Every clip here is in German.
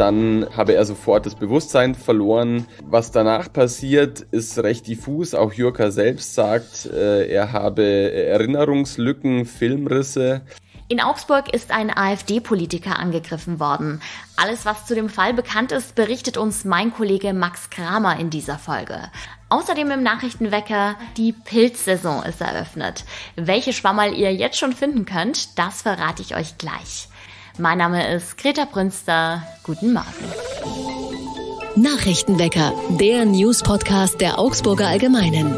dann habe er sofort das Bewusstsein verloren. Was danach passiert, ist recht diffus. Auch Jürka selbst sagt, äh, er habe Erinnerungslücken, Filmrisse. In Augsburg ist ein AfD-Politiker angegriffen worden. Alles, was zu dem Fall bekannt ist, berichtet uns mein Kollege Max Kramer in dieser Folge. Außerdem im Nachrichtenwecker, die Pilzsaison ist eröffnet. Welche Schwammerl ihr jetzt schon finden könnt, das verrate ich euch gleich. Mein Name ist Greta Brünster. Guten Morgen. Nachrichtenwecker, der News-Podcast der Augsburger Allgemeinen.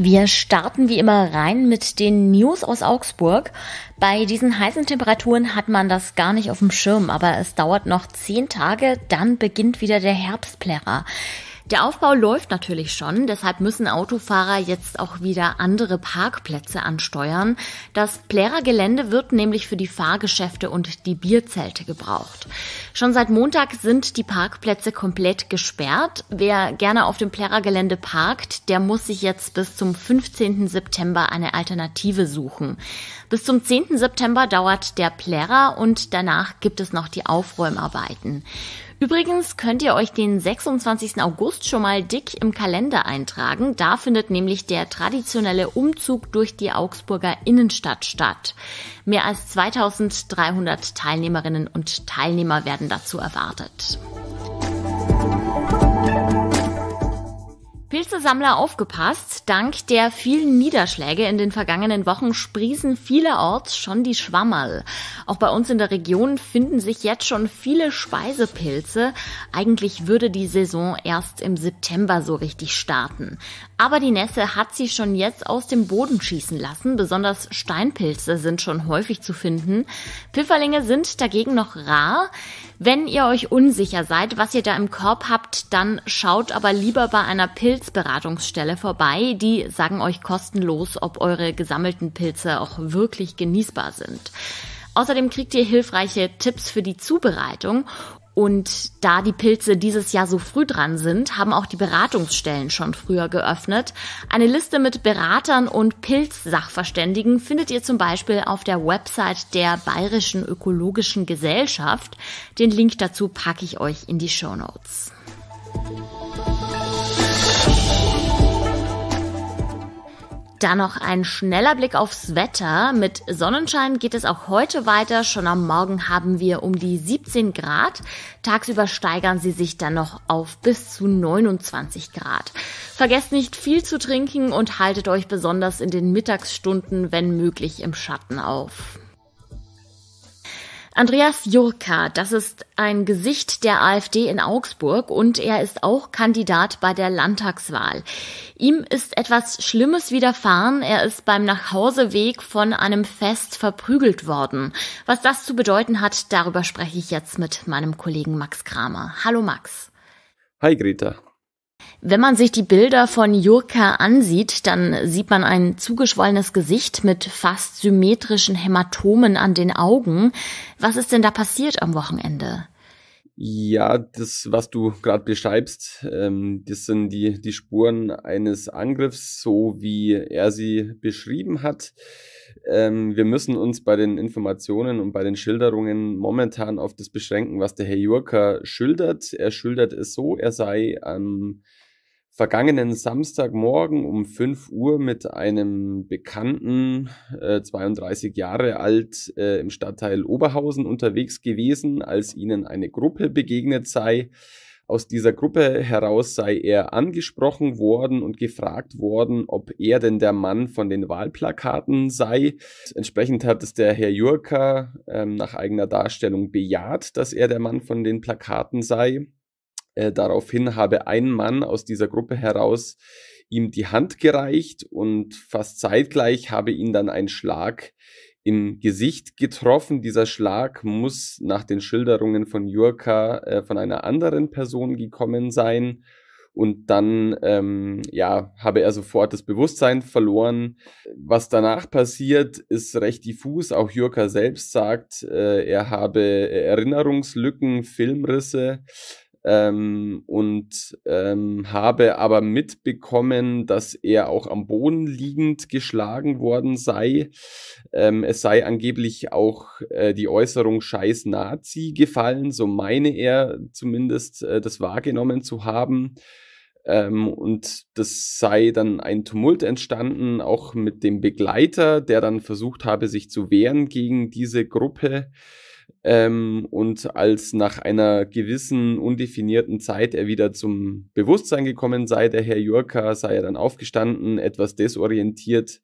Wir starten wie immer rein mit den News aus Augsburg. Bei diesen heißen Temperaturen hat man das gar nicht auf dem Schirm, aber es dauert noch zehn Tage, dann beginnt wieder der Herbstplärrer. Der Aufbau läuft natürlich schon, deshalb müssen Autofahrer jetzt auch wieder andere Parkplätze ansteuern. Das Plärer Gelände wird nämlich für die Fahrgeschäfte und die Bierzelte gebraucht. Schon seit Montag sind die Parkplätze komplett gesperrt. Wer gerne auf dem Plärer Gelände parkt, der muss sich jetzt bis zum 15. September eine Alternative suchen. Bis zum 10. September dauert der Plärer und danach gibt es noch die Aufräumarbeiten. Übrigens könnt ihr euch den 26. August schon mal dick im Kalender eintragen. Da findet nämlich der traditionelle Umzug durch die Augsburger Innenstadt statt. Mehr als 2300 Teilnehmerinnen und Teilnehmer werden dazu erwartet. Sammler aufgepasst. Dank der vielen Niederschläge in den vergangenen Wochen sprießen vielerorts schon die Schwammerl. Auch bei uns in der Region finden sich jetzt schon viele Speisepilze. Eigentlich würde die Saison erst im September so richtig starten. Aber die Nässe hat sie schon jetzt aus dem Boden schießen lassen. Besonders Steinpilze sind schon häufig zu finden. Pfifferlinge sind dagegen noch rar. Wenn ihr euch unsicher seid, was ihr da im Korb habt, dann schaut aber lieber bei einer Pilzbereitung Pilzberatungsstelle vorbei. Die sagen euch kostenlos, ob eure gesammelten Pilze auch wirklich genießbar sind. Außerdem kriegt ihr hilfreiche Tipps für die Zubereitung und da die Pilze dieses Jahr so früh dran sind, haben auch die Beratungsstellen schon früher geöffnet. Eine Liste mit Beratern und Pilzsachverständigen findet ihr zum Beispiel auf der Website der Bayerischen Ökologischen Gesellschaft. Den Link dazu packe ich euch in die Show Notes. Dann noch ein schneller Blick aufs Wetter. Mit Sonnenschein geht es auch heute weiter. Schon am Morgen haben wir um die 17 Grad. Tagsüber steigern sie sich dann noch auf bis zu 29 Grad. Vergesst nicht viel zu trinken und haltet euch besonders in den Mittagsstunden, wenn möglich, im Schatten auf. Andreas Jurka, das ist ein Gesicht der AfD in Augsburg und er ist auch Kandidat bei der Landtagswahl. Ihm ist etwas Schlimmes widerfahren. Er ist beim Nachhauseweg von einem Fest verprügelt worden. Was das zu bedeuten hat, darüber spreche ich jetzt mit meinem Kollegen Max Kramer. Hallo Max. Hi Greta. Wenn man sich die Bilder von Jurka ansieht, dann sieht man ein zugeschwollenes Gesicht mit fast symmetrischen Hämatomen an den Augen. Was ist denn da passiert am Wochenende? Ja, das, was du gerade beschreibst, ähm, das sind die, die Spuren eines Angriffs, so wie er sie beschrieben hat. Ähm, wir müssen uns bei den Informationen und bei den Schilderungen momentan auf das beschränken, was der Herr Jurka schildert. Er schildert es so, er sei am ähm, vergangenen Samstagmorgen um 5 Uhr mit einem Bekannten, äh, 32 Jahre alt, äh, im Stadtteil Oberhausen unterwegs gewesen, als ihnen eine Gruppe begegnet sei. Aus dieser Gruppe heraus sei er angesprochen worden und gefragt worden, ob er denn der Mann von den Wahlplakaten sei. Entsprechend hat es der Herr Jürka ähm, nach eigener Darstellung bejaht, dass er der Mann von den Plakaten sei. Äh, daraufhin habe ein Mann aus dieser Gruppe heraus ihm die Hand gereicht und fast zeitgleich habe ihn dann ein Schlag im Gesicht getroffen. Dieser Schlag muss nach den Schilderungen von Jurka äh, von einer anderen Person gekommen sein. Und dann ähm, ja, habe er sofort das Bewusstsein verloren. Was danach passiert, ist recht diffus. Auch Jurka selbst sagt, äh, er habe Erinnerungslücken, Filmrisse ähm, und ähm, habe aber mitbekommen, dass er auch am Boden liegend geschlagen worden sei. Ähm, es sei angeblich auch äh, die Äußerung Scheiß Nazi gefallen, so meine er zumindest äh, das wahrgenommen zu haben. Ähm, und das sei dann ein Tumult entstanden, auch mit dem Begleiter, der dann versucht habe, sich zu wehren gegen diese Gruppe ähm, und als nach einer gewissen undefinierten Zeit er wieder zum Bewusstsein gekommen sei, der Herr Jurka sei er dann aufgestanden, etwas desorientiert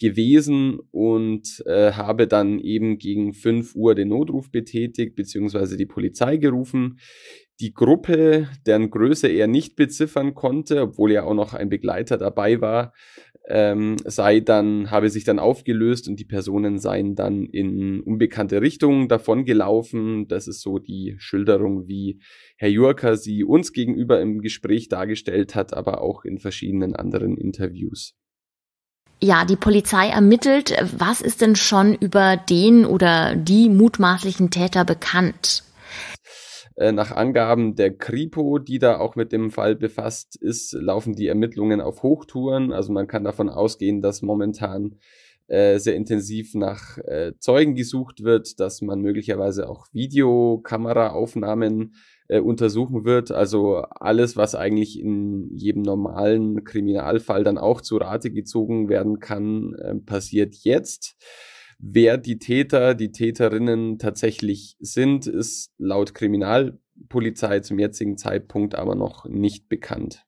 gewesen und äh, habe dann eben gegen 5 Uhr den Notruf betätigt bzw. die Polizei gerufen. Die Gruppe, deren Größe er nicht beziffern konnte, obwohl ja auch noch ein Begleiter dabei war, ähm, sei dann, habe sich dann aufgelöst und die Personen seien dann in unbekannte Richtungen davongelaufen. Das ist so die Schilderung, wie Herr Jurka sie uns gegenüber im Gespräch dargestellt hat, aber auch in verschiedenen anderen Interviews. Ja, die Polizei ermittelt. Was ist denn schon über den oder die mutmaßlichen Täter bekannt? Äh, nach Angaben der Kripo, die da auch mit dem Fall befasst ist, laufen die Ermittlungen auf Hochtouren. Also man kann davon ausgehen, dass momentan äh, sehr intensiv nach äh, Zeugen gesucht wird, dass man möglicherweise auch Videokameraaufnahmen äh, untersuchen wird. Also alles, was eigentlich in jedem normalen Kriminalfall dann auch zu Rate gezogen werden kann, äh, passiert jetzt. Wer die Täter, die Täterinnen tatsächlich sind, ist laut Kriminalpolizei zum jetzigen Zeitpunkt aber noch nicht bekannt.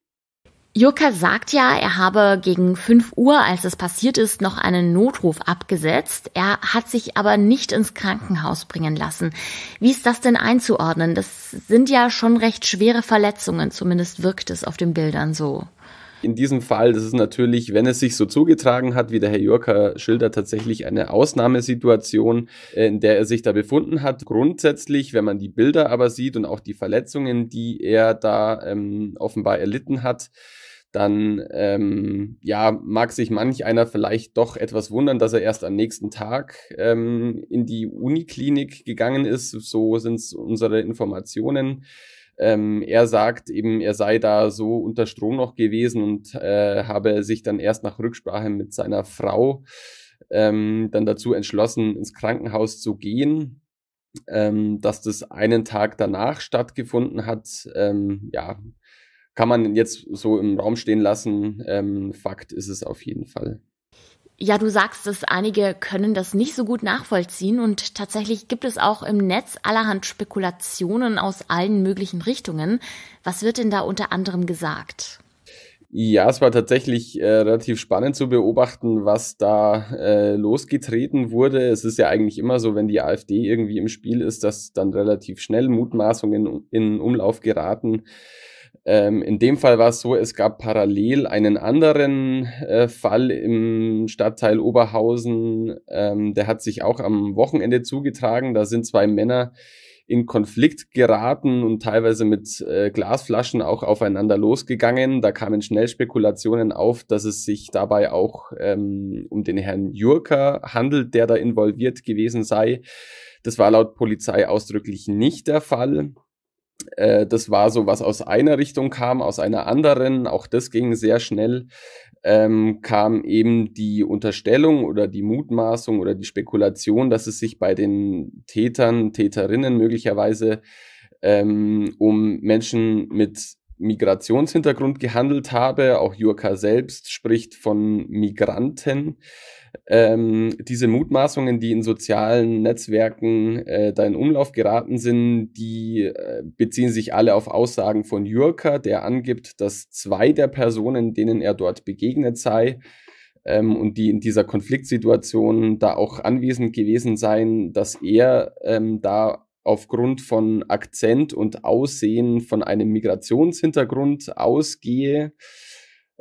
Jurka sagt ja, er habe gegen 5 Uhr, als es passiert ist, noch einen Notruf abgesetzt. Er hat sich aber nicht ins Krankenhaus bringen lassen. Wie ist das denn einzuordnen? Das sind ja schon recht schwere Verletzungen, zumindest wirkt es auf den Bildern so. In diesem Fall, das ist natürlich, wenn es sich so zugetragen hat, wie der Herr Jörker schildert, tatsächlich eine Ausnahmesituation, äh, in der er sich da befunden hat. Grundsätzlich, wenn man die Bilder aber sieht und auch die Verletzungen, die er da ähm, offenbar erlitten hat, dann ähm, ja, mag sich manch einer vielleicht doch etwas wundern, dass er erst am nächsten Tag ähm, in die Uniklinik gegangen ist. So sind unsere Informationen. Ähm, er sagt eben, er sei da so unter Strom noch gewesen und äh, habe sich dann erst nach Rücksprache mit seiner Frau ähm, dann dazu entschlossen, ins Krankenhaus zu gehen. Ähm, dass das einen Tag danach stattgefunden hat, ähm, ja, kann man jetzt so im Raum stehen lassen. Ähm, Fakt ist es auf jeden Fall. Ja, du sagst es, einige können das nicht so gut nachvollziehen und tatsächlich gibt es auch im Netz allerhand Spekulationen aus allen möglichen Richtungen. Was wird denn da unter anderem gesagt? Ja, es war tatsächlich äh, relativ spannend zu beobachten, was da äh, losgetreten wurde. Es ist ja eigentlich immer so, wenn die AfD irgendwie im Spiel ist, dass dann relativ schnell Mutmaßungen in Umlauf geraten. Ähm, in dem Fall war es so, es gab parallel einen anderen äh, Fall im Stadtteil Oberhausen. Ähm, der hat sich auch am Wochenende zugetragen. Da sind zwei Männer in Konflikt geraten und teilweise mit äh, Glasflaschen auch aufeinander losgegangen. Da kamen schnell Spekulationen auf, dass es sich dabei auch ähm, um den Herrn Jurker handelt, der da involviert gewesen sei. Das war laut Polizei ausdrücklich nicht der Fall. Äh, das war so, was aus einer Richtung kam, aus einer anderen. Auch das ging sehr schnell. Ähm, kam eben die Unterstellung oder die Mutmaßung oder die Spekulation, dass es sich bei den Tätern, Täterinnen möglicherweise ähm, um Menschen mit Migrationshintergrund gehandelt habe. Auch Jurka selbst spricht von Migranten. Ähm, diese Mutmaßungen, die in sozialen Netzwerken äh, da in Umlauf geraten sind, die äh, beziehen sich alle auf Aussagen von Jurka, der angibt, dass zwei der Personen, denen er dort begegnet sei ähm, und die in dieser Konfliktsituation da auch anwesend gewesen seien, dass er ähm, da aufgrund von Akzent und Aussehen von einem Migrationshintergrund ausgehe.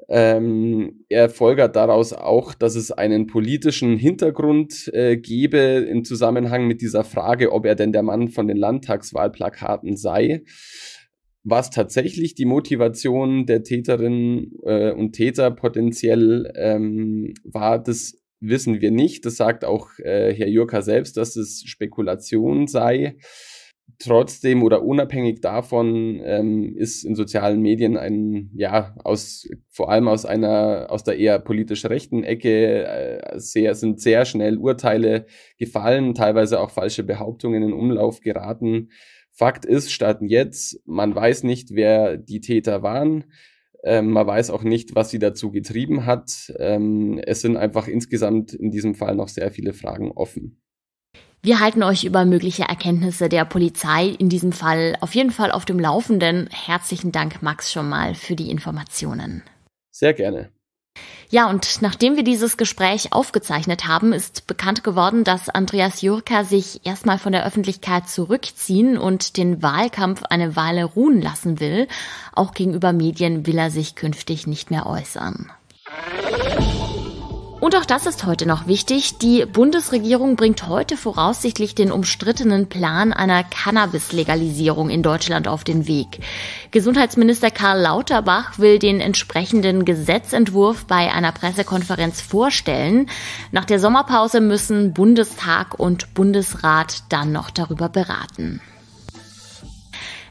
Ähm, er folgert daraus auch, dass es einen politischen Hintergrund äh, gebe im Zusammenhang mit dieser Frage, ob er denn der Mann von den Landtagswahlplakaten sei. Was tatsächlich die Motivation der Täterinnen äh, und Täter potenziell ähm, war, das wissen wir nicht. Das sagt auch äh, Herr Jurka selbst, dass es Spekulation sei. Trotzdem oder unabhängig davon ähm, ist in sozialen Medien ein, ja, aus, vor allem aus einer, aus der eher politisch rechten Ecke äh, sehr, sind sehr schnell Urteile gefallen, teilweise auch falsche Behauptungen in Umlauf geraten. Fakt ist, starten jetzt, man weiß nicht, wer die Täter waren. Ähm, man weiß auch nicht, was sie dazu getrieben hat. Ähm, es sind einfach insgesamt in diesem Fall noch sehr viele Fragen offen. Wir halten euch über mögliche Erkenntnisse der Polizei in diesem Fall auf jeden Fall auf dem Laufenden. Herzlichen Dank, Max, schon mal für die Informationen. Sehr gerne. Ja, und nachdem wir dieses Gespräch aufgezeichnet haben, ist bekannt geworden, dass Andreas Jurka sich erstmal von der Öffentlichkeit zurückziehen und den Wahlkampf eine Weile ruhen lassen will. Auch gegenüber Medien will er sich künftig nicht mehr äußern. Und auch das ist heute noch wichtig. Die Bundesregierung bringt heute voraussichtlich den umstrittenen Plan einer Cannabis-Legalisierung in Deutschland auf den Weg. Gesundheitsminister Karl Lauterbach will den entsprechenden Gesetzentwurf bei einer Pressekonferenz vorstellen. Nach der Sommerpause müssen Bundestag und Bundesrat dann noch darüber beraten.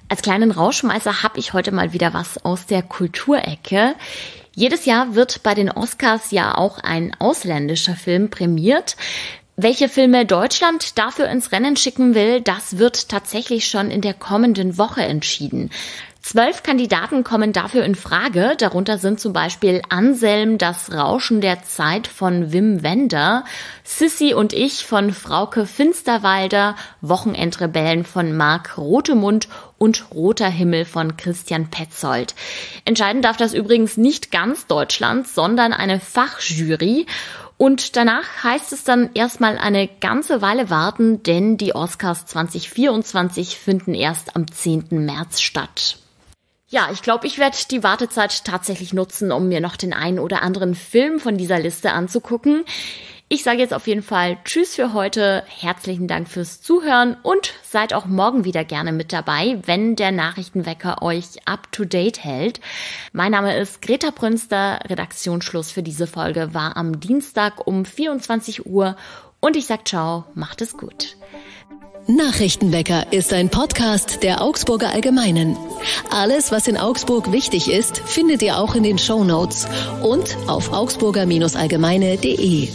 Als kleinen Rauschmeißer habe ich heute mal wieder was aus der Kulturecke. Jedes Jahr wird bei den Oscars ja auch ein ausländischer Film prämiert. Welche Filme Deutschland dafür ins Rennen schicken will, das wird tatsächlich schon in der kommenden Woche entschieden. Zwölf Kandidaten kommen dafür in Frage. Darunter sind zum Beispiel Anselm, das Rauschen der Zeit von Wim Wender, Sissy und ich von Frauke Finsterwalder, Wochenendrebellen von Marc Rotemund und Roter Himmel von Christian Petzold. Entscheiden darf das übrigens nicht ganz Deutschland, sondern eine Fachjury. Und danach heißt es dann erstmal eine ganze Weile warten, denn die Oscars 2024 finden erst am 10. März statt. Ja, ich glaube, ich werde die Wartezeit tatsächlich nutzen, um mir noch den einen oder anderen Film von dieser Liste anzugucken. Ich sage jetzt auf jeden Fall Tschüss für heute, herzlichen Dank fürs Zuhören und seid auch morgen wieder gerne mit dabei, wenn der Nachrichtenwecker euch up-to-date hält. Mein Name ist Greta Brünster, Redaktionsschluss für diese Folge war am Dienstag um 24 Uhr und ich sag ciao, macht es gut. Nachrichtenwecker ist ein Podcast der Augsburger Allgemeinen. Alles, was in Augsburg wichtig ist, findet ihr auch in den Show Notes und auf augsburger-allgemeine.de.